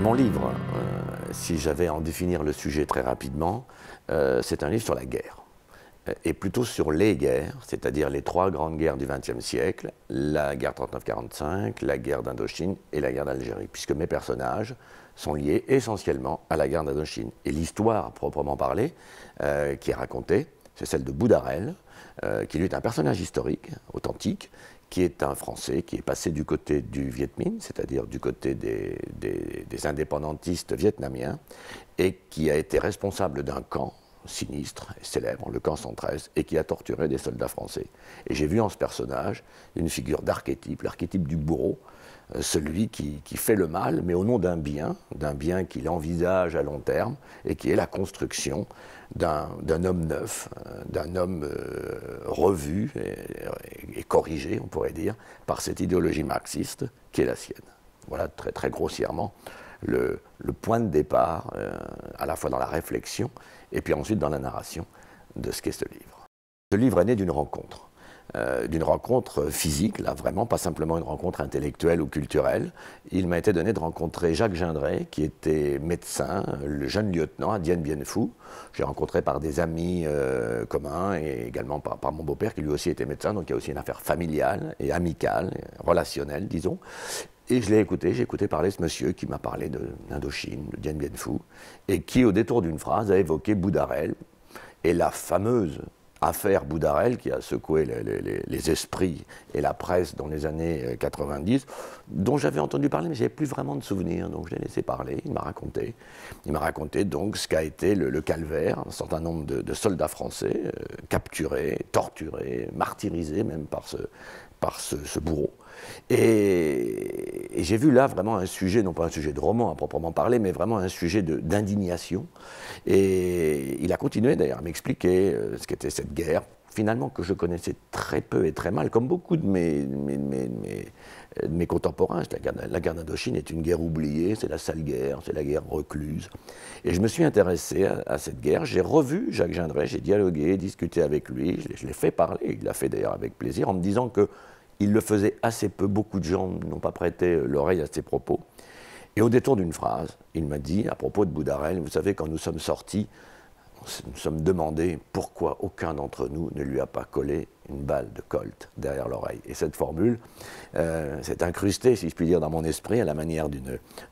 Mon livre, euh, si j'avais à en définir le sujet très rapidement, euh, c'est un livre sur la guerre, euh, et plutôt sur les guerres, c'est-à-dire les trois grandes guerres du XXe siècle, la guerre 39-45, la guerre d'Indochine et la guerre d'Algérie, puisque mes personnages sont liés essentiellement à la guerre d'Indochine. Et l'histoire proprement parlée, qui est racontée, c'est celle de Boudarel, qui lui est un personnage historique, authentique, qui est un Français qui est passé du côté du Viet Minh, c'est-à-dire du côté des, indépendantistes vietnamiens, et qui a été responsable d'un camp sinistre et célèbre, le camp 113, et qui a torturé des soldats français. Et j'ai vu en ce personnage une figure d'archétype, l'archétype du bourreau, euh, celui qui, fait le mal, mais au nom d'un bien, d'un bien qu'il envisage à long terme, et qui est la construction d'un homme neuf, euh, d'un homme euh, revu et corrigé, on pourrait dire, par cette idéologie marxiste qui est la sienne. Voilà, très, très grossièrement, le, point de départ, euh, à la fois dans la réflexion et puis ensuite dans la narration de ce qu'est ce livre. Ce livre est né d'une rencontre. Euh, d'une rencontre physique, là vraiment, pas simplement une rencontre intellectuelle ou culturelle. Il m'a été donné de rencontrer Jacques Gindret, qui était médecin, le jeune lieutenant à Dien Bien Phu. J'ai rencontré par des amis euh, communs et également par, par mon beau-père, qui lui aussi était médecin, donc il y a aussi une affaire familiale et amicale, relationnelle, disons. Et je l'ai écouté, j'ai écouté parler ce monsieur qui m'a parlé de l'Indochine, de Dien Bien Phu, et qui, au détour d'une phrase, a évoqué Boudarel et la fameuse affaire Boudarel qui a secoué les, esprits et la presse dans les années 90, euh, dont j'avais entendu parler, mais j'avais plus vraiment de souvenirs, donc je l'ai laissé parler, il m'a raconté. Il m'a raconté donc ce qu'a été le, calvaire, un certain nombre de, soldats français euh, capturés, torturés, martyrisés même par ce bourreau. Et, j'ai vu là vraiment un sujet, non pas un sujet de roman à proprement parler, mais vraiment un sujet d'indignation. Et il a continué d'ailleurs à m'expliquer euh, ce qu'était cette guerre, finalement que je connaissais très peu et très mal, comme beaucoup de mes, mes, mes, mes euh, contemporains. La guerre, la d'Indochine est une guerre oubliée, c'est la sale guerre, c'est la guerre recluse. Et je me suis intéressé à, cette guerre. J'ai revu Jacques Gindray, j'ai dialogué, discuté avec lui, je l'ai fait parler, il l'a fait d'ailleurs avec plaisir, en me disant que il le faisait assez peu, beaucoup de gens n'ont pas prêté l'oreille à ses propos. Et au détour d'une phrase, il m'a dit, à propos de Boudarel, vous savez, quand nous sommes sortis, nous sommes demandés pourquoi aucun d'entre nous ne lui a pas collé une balle de colt derrière l'oreille. Et cette formule euh, s'est incrustée, si je puis dire, dans mon esprit, à la manière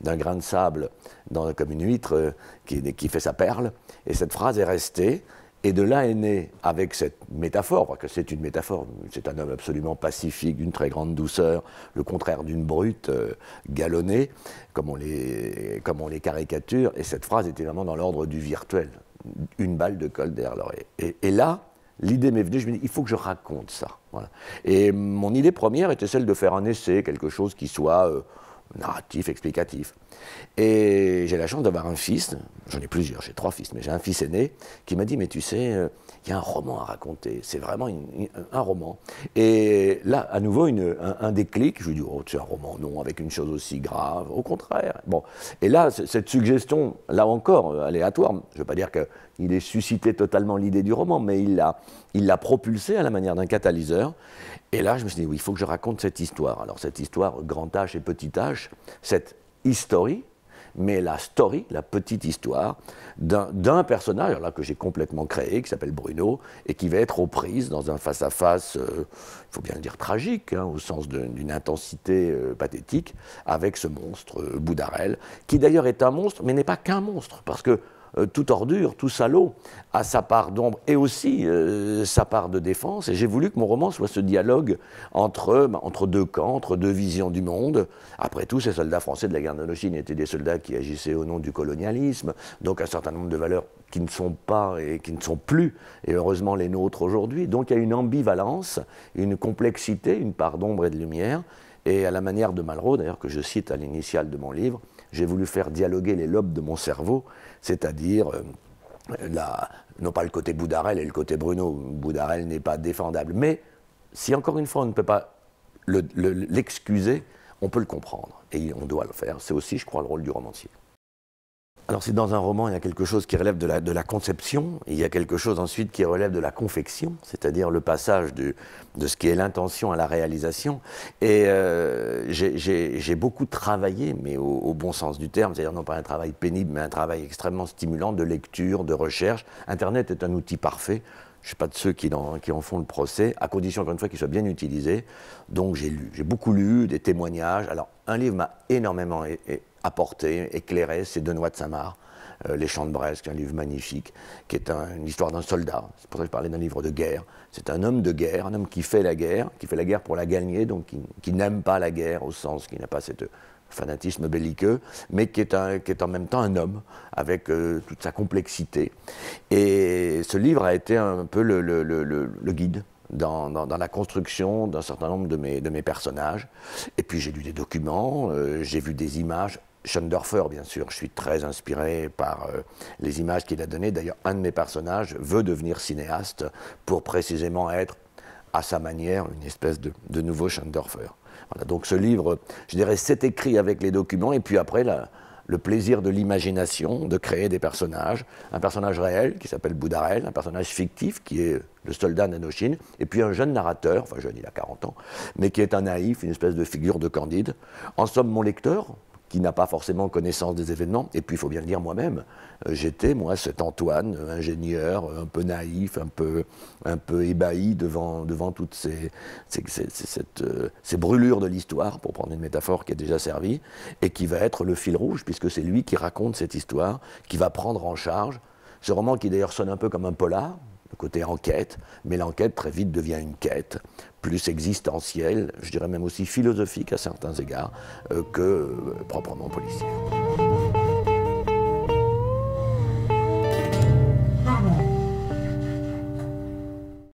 d'un grain de sable dans, comme une huître euh, qui, fait sa perle. Et cette phrase est restée. Et de là est né, avec cette métaphore, que c'est une métaphore, c'est un homme absolument pacifique, d'une très grande douceur, le contraire d'une brute euh, galonnée, comme on, les, comme on les caricature, et cette phrase était vraiment dans l'ordre du virtuel, une balle de col derrière Et, là, l'idée m'est venue, je me dis, il faut que je raconte ça. Et mon idée première était celle de faire un essai, quelque chose qui soit... Euh, narratif, explicatif. Et j'ai la chance d'avoir un fils, j'en ai plusieurs, j'ai trois fils, mais j'ai un fils aîné, qui m'a dit, mais tu sais, euh, il y a un roman à raconter, c'est vraiment un roman. Et là, à nouveau, une, un, déclic, je lui dis, oh, c'est un roman, non, avec une chose aussi grave, au contraire. Bon, et là, cette suggestion, là encore, euh, aléatoire, je ne veux pas dire qu'il ait suscité totalement l'idée du roman, mais il l'a il l'a propulsé à la manière d'un catalyseur. Et là, je me suis dit, oui, il faut que je raconte cette histoire. Alors, cette histoire, grand H et petit H, cette histoire, mais la story, la petite histoire d'un personnage là, que j'ai complètement créé, qui s'appelle Bruno, et qui va être aux prises dans un face-à-face, euh, il faut bien le dire tragique, hein, au sens d'une intensité euh, pathétique, avec ce monstre, euh, Boudarel, qui d'ailleurs est un monstre, mais n'est pas qu'un monstre, parce que euh, toute ordure, tout salaud, à sa part d'ombre et aussi euh, sa part de défense. Et j'ai voulu que mon roman soit ce dialogue entre, bah, entre deux camps, entre deux visions du monde. Après tout, ces soldats français de la guerre d'Indochine étaient des soldats qui agissaient au nom du colonialisme, donc un certain nombre de valeurs qui ne sont pas et qui ne sont plus, et heureusement les nôtres aujourd'hui. Donc il y a une ambivalence, une complexité, une part d'ombre et de lumière. Et à la manière de Malraux, d'ailleurs, que je cite à l'initiale de mon livre, j'ai voulu faire dialoguer les lobes de mon cerveau, c'est-à-dire euh, non pas le côté Boudarel et le côté Bruno, Boudarel n'est pas défendable, mais si encore une fois on ne peut pas l'excuser, on peut le comprendre, et on doit le faire. C'est aussi, je crois, le rôle du romancier. Alors c'est dans un roman, il y a quelque chose qui relève de la, conception, il y a quelque chose ensuite qui relève de la confection, c'est-à-dire le passage de ce qui est l'intention à la réalisation. Et euh, j'ai beaucoup travaillé, mais au, au, bon sens du terme, c'est-à-dire non pas un travail pénible, mais un travail extrêmement stimulant de lecture, de recherche. Internet est un outil parfait je ne suis pas de ceux qui en, font le procès, à condition, encore une fois, qu'il soit bien utilisé. Donc j'ai lu, j'ai beaucoup lu des témoignages. Alors, un livre m'a énormément apporté, éclairé, c'est Noix de Samar. Euh, Les Champs de Brest, un livre magnifique, qui est une histoire d'un soldat. C'est pour ça que je parlais d'un livre de guerre. C'est un homme de guerre, un homme qui fait la guerre, qui fait la guerre pour la gagner, donc qui, qui n'aime pas la guerre au sens qui n'a pas cette fanatisme belliqueux, mais qui est, qui est en même temps un homme, avec euh, toute sa complexité. Et ce livre a été un peu le, guide. Dans, la construction d'un certain nombre de mes, de mes personnages. Et puis j'ai lu des documents, euh, j'ai vu des images Schoendorfer, bien sûr. Je suis très inspiré par euh, les images qu'il a données. D'ailleurs, un de mes personnages veut devenir cinéaste pour précisément être, à sa manière, une espèce de, de nouveau Schoendorfer. Voilà, donc ce livre, je dirais, c'est écrit avec les documents et puis après, le plaisir de l'imagination, de créer des personnages. Un personnage réel qui s'appelle Boudarel, un personnage fictif qui est le soldat Nanochine et puis un jeune narrateur, enfin jeune, il a 40 ans, mais qui est un naïf, une espèce de figure de Candide. En somme, mon lecteur, qui n'a pas forcément connaissance des événements. Et puis, il faut bien le dire moi-même, euh, j'étais, moi, cet Antoine, euh, ingénieur, euh, un peu naïf, un peu, un peu ébahi devant, devant toutes ces, ces, brûlures de l'histoire, pour prendre une métaphore qui a déjà servi, et qui va être le fil rouge, puisque c'est lui qui raconte cette histoire, qui va prendre en charge ce roman qui d'ailleurs sonne un peu comme un polar, le côté enquête, mais l'enquête très vite devient une quête, plus existentielle, je dirais même aussi philosophique à certains égards, euh, que euh, proprement policière.